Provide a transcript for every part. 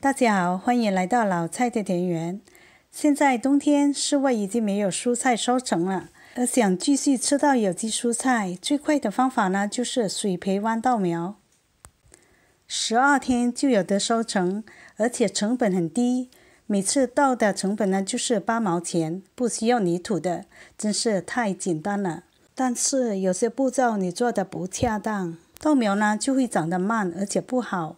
大家好，欢迎来到老蔡的田园。现在冬天室外已经没有蔬菜收成了，而想继续吃到有机蔬菜，最快的方法呢，就是水培豌豆苗，十二天就有的收成，而且成本很低，每次到的成本呢就是八毛钱，不需要泥土的，真是太简单了。但是有些步骤你做的不恰当，豆苗呢就会长得慢，而且不好。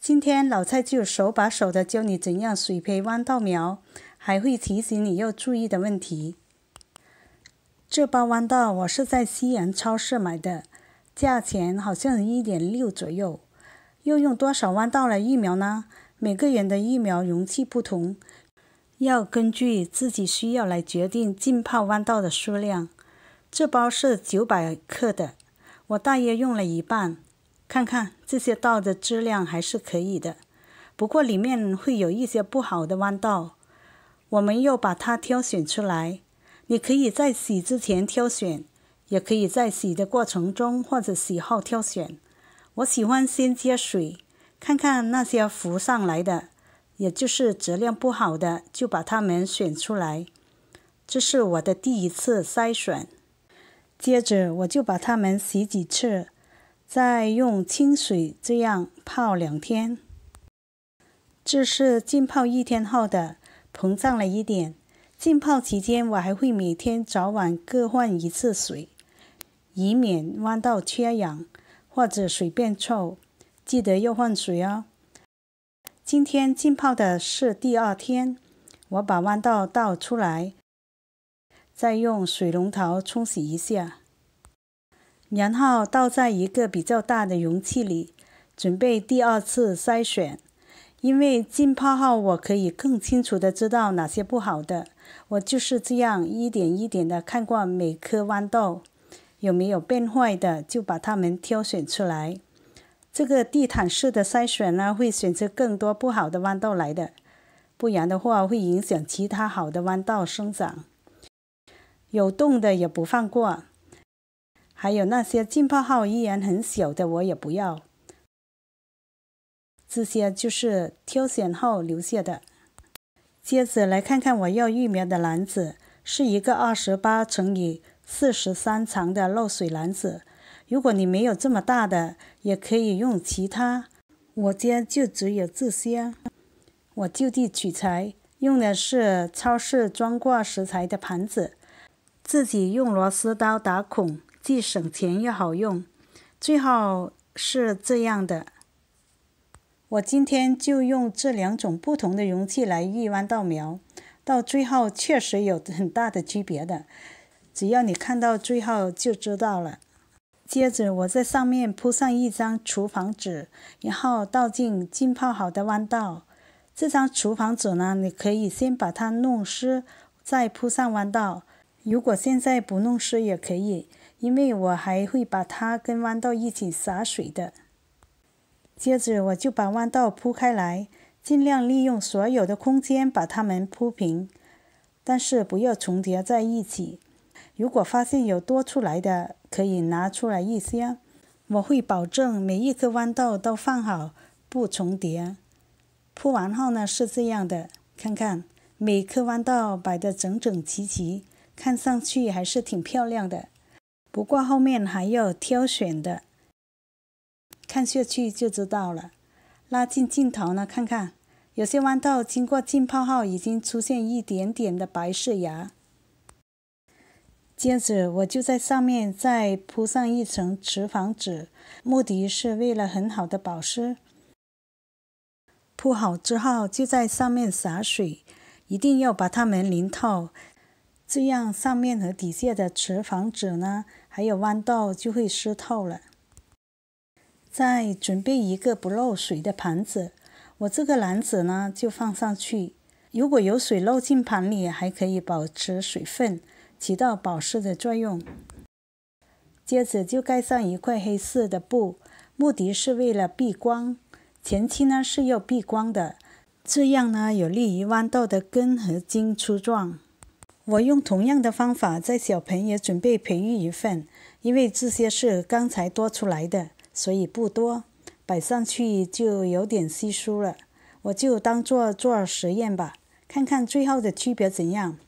今天老蔡就手把手的教你怎样水培豌豆苗，还会提醒你要注意的问题。这包豌豆我是在西阳超市买的，价钱好像一点六左右。又用多少弯道来育苗呢？每个人的育苗容器不同，要根据自己需要来决定浸泡弯道的数量。这包是九百克的，我大约用了一半。看看这些稻的质量还是可以的，不过里面会有一些不好的弯道，我们要把它挑选出来。你可以在洗之前挑选，也可以在洗的过程中或者洗后挑选。我喜欢先接水，看看那些浮上来的，也就是质量不好的，就把它们选出来。这是我的第一次筛选，接着我就把它们洗几次。再用清水这样泡两天。这是浸泡一天后的，膨胀了一点。浸泡期间，我还会每天早晚各换一次水，以免弯道缺氧或者水变臭，记得要换水哦。今天浸泡的是第二天，我把弯道倒出来，再用水龙头冲洗一下。然后倒在一个比较大的容器里，准备第二次筛选。因为浸泡后，我可以更清楚的知道哪些不好的。我就是这样一点一点的看过每颗豌豆，有没有变坏的，就把它们挑选出来。这个地毯式的筛选呢，会选择更多不好的豌豆来的，不然的话会影响其他好的豌豆生长。有洞的也不放过。还有那些浸泡后依然很小的，我也不要。这些就是挑选后留下的。接着来看看我要育苗的篮子，是一个二十八乘以四十三长的漏水篮子。如果你没有这么大的，也可以用其他。我家就只有这些，我就地取材，用的是超市装挂食材的盘子，自己用螺丝刀打孔。既省钱又好用，最好是这样的。我今天就用这两种不同的容器来育弯豆苗，到最后确实有很大的区别的。只要你看到最后就知道了。接着我在上面铺上一张厨房纸，然后倒进浸泡好的弯道。这张厨房纸呢，你可以先把它弄湿，再铺上弯道。如果现在不弄湿也可以。因为我还会把它跟豌豆一起洒水的。接着我就把豌豆铺开来，尽量利用所有的空间把它们铺平，但是不要重叠在一起。如果发现有多出来的，可以拿出来一些。我会保证每一颗豌豆都放好，不重叠。铺完后呢，是这样的，看看，每颗豌豆摆的整整齐齐，看上去还是挺漂亮的。不过后面还要挑选的，看下去就知道了。拉近镜头呢，看看，有些豌豆经过浸泡后已经出现一点点的白色芽。接着我就在上面再铺上一层厨房纸，目的是为了很好的保湿。铺好之后就在上面洒水，一定要把它们淋透，这样上面和底下的纸房纸呢。还有豌豆就会湿透了。再准备一个不漏水的盘子，我这个篮子呢就放上去。如果有水漏进盘里，还可以保持水分，起到保湿的作用。接着就盖上一块黑色的布，目的是为了避光。前期呢是要避光的，这样呢有利于豌豆的根和茎粗壮。我用同样的方法在小盆也准备培育一份，因为这些是刚才多出来的，所以不多，摆上去就有点稀疏了。我就当做做实验吧，看看最后的区别怎样。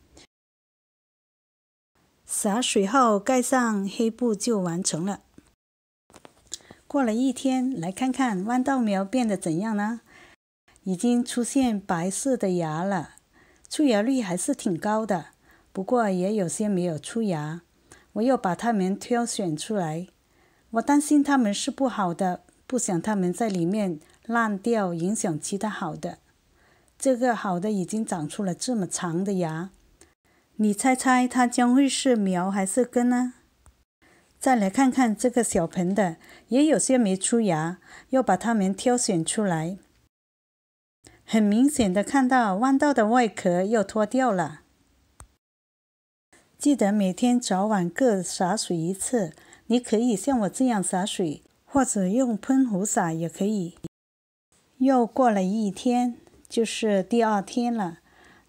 洒水后盖上黑布就完成了。过了一天，来看看豌豆苗变得怎样呢？已经出现白色的芽了，出芽率还是挺高的。不过也有些没有出芽，我又把它们挑选出来。我担心它们是不好的，不想它们在里面烂掉，影响其他好的。这个好的已经长出了这么长的芽，你猜猜它将会是苗还是根呢？再来看看这个小盆的，也有些没出芽，要把它们挑选出来。很明显的看到豌豆的外壳又脱掉了。记得每天早晚各洒水一次。你可以像我这样洒水，或者用喷壶洒也可以。又过了一天，就是第二天了。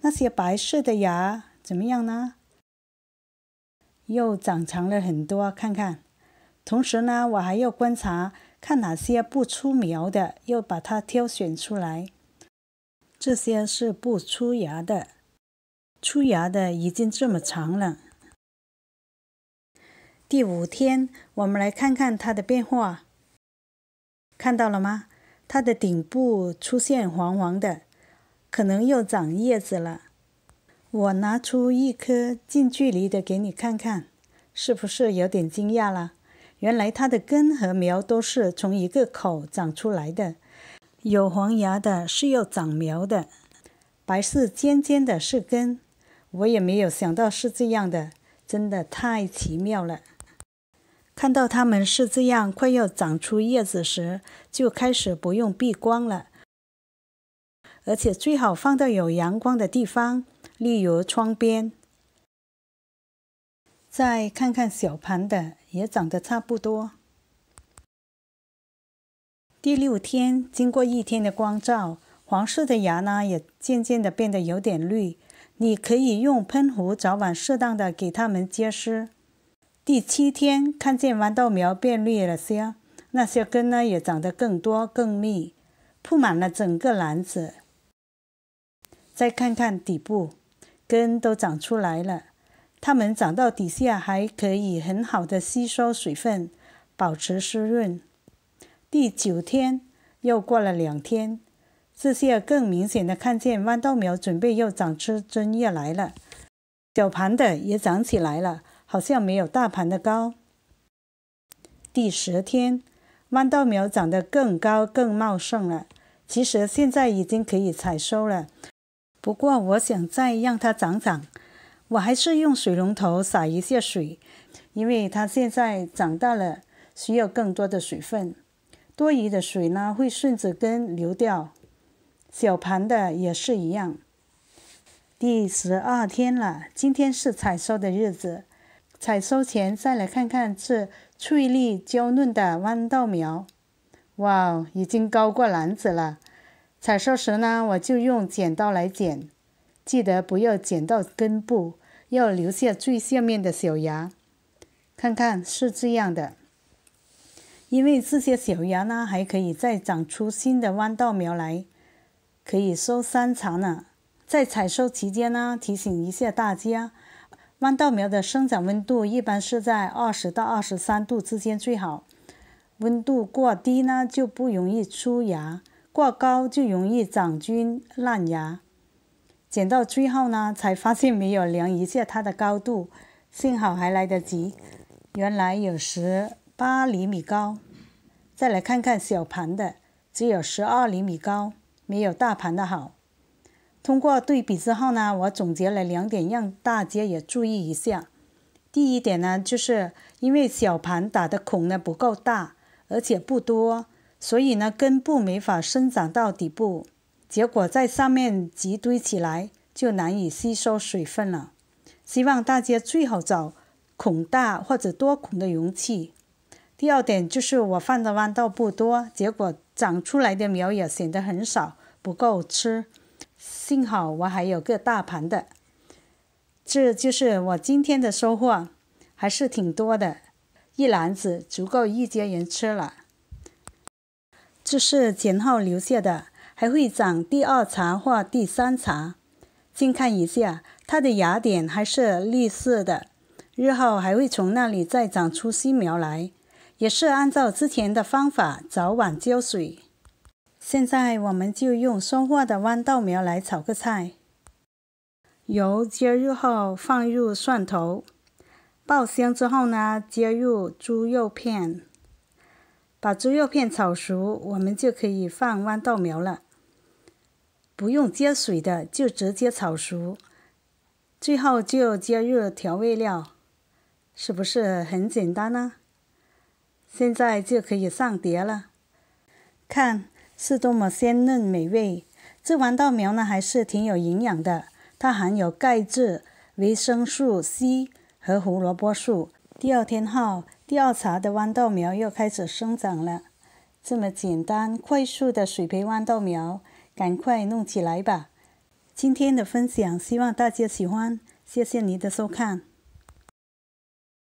那些白色的芽怎么样呢？又长长了很多，看看。同时呢，我还要观察，看哪些不出苗的，要把它挑选出来。这些是不出芽的。出芽的已经这么长了。第五天，我们来看看它的变化，看到了吗？它的顶部出现黄黄的，可能又长叶子了。我拿出一颗近距离的给你看看，是不是有点惊讶了？原来它的根和苗都是从一个口长出来的，有黄芽的是要长苗的，白色尖尖的是根。我也没有想到是这样的，真的太奇妙了。看到它们是这样快要长出叶子时，就开始不用避光了，而且最好放到有阳光的地方，例如窗边。再看看小盘的，也长得差不多。第六天，经过一天的光照，黄色的芽呢，也渐渐的变得有点绿。你可以用喷壶早晚适当的给它们接湿。第七天，看见豌豆苗变绿了些，那些根呢也长得更多更密，铺满了整个篮子。再看看底部，根都长出来了，它们长到底下还可以很好的吸收水分，保持湿润。第九天，又过了两天。这下更明显的看见豌豆苗准备要长出针叶来了，小盘的也长起来了，好像没有大盘的高。第十天，豌豆苗长得更高更茂盛了，其实现在已经可以采收了，不过我想再让它长长，我还是用水龙头洒一下水，因为它现在长大了，需要更多的水分，多余的水呢会顺着根流掉。小盘的也是一样。第十二天了，今天是采收的日子。采收前再来看看这翠绿娇嫩的豌豆苗，哇哦，已经高过篮子了。采收时呢，我就用剪刀来剪，记得不要剪到根部，要留下最下面的小芽。看看是这样的，因为这些小芽呢，还可以再长出新的豌豆苗来。可以收三长呢。在采收期间呢，提醒一下大家，豌豆苗的生长温度一般是在二十到二十三度之间最好。温度过低呢，就不容易出芽；过高就容易长菌烂芽。剪到最后呢，才发现没有量一下它的高度，幸好还来得及。原来有十八厘米高，再来看看小盘的，只有十二厘米高。没有大盘的好。通过对比之后呢，我总结了两点，让大家也注意一下。第一点呢，就是因为小盘打的孔呢不够大，而且不多，所以呢根部没法生长到底部，结果在上面积堆起来，就难以吸收水分了。希望大家最好找孔大或者多孔的容器。第二点就是我放的豌豆不多，结果长出来的苗也显得很少，不够吃。幸好我还有个大盘的，这就是我今天的收获，还是挺多的，一篮子足够一家人吃了。这是前后留下的，还会长第二茬或第三茬。近看一下它的芽点还是绿色的，日后还会从那里再长出新苗来。也是按照之前的方法早晚浇水。现在我们就用收获的豌豆苗来炒个菜。油加热后放入蒜头，爆香之后呢，加入猪肉片，把猪肉片炒熟，我们就可以放豌豆苗了。不用加水的，就直接炒熟。最后就加入调味料，是不是很简单呢？现在就可以上碟了，看是多么鲜嫩美味。这豌豆苗呢，还是挺有营养的，它含有钙质、维生素 C 和胡萝卜素。第二天后，第二茬的豌豆苗又开始生长了。这么简单快速的水培豌豆苗，赶快弄起来吧！今天的分享，希望大家喜欢，谢谢你的收看。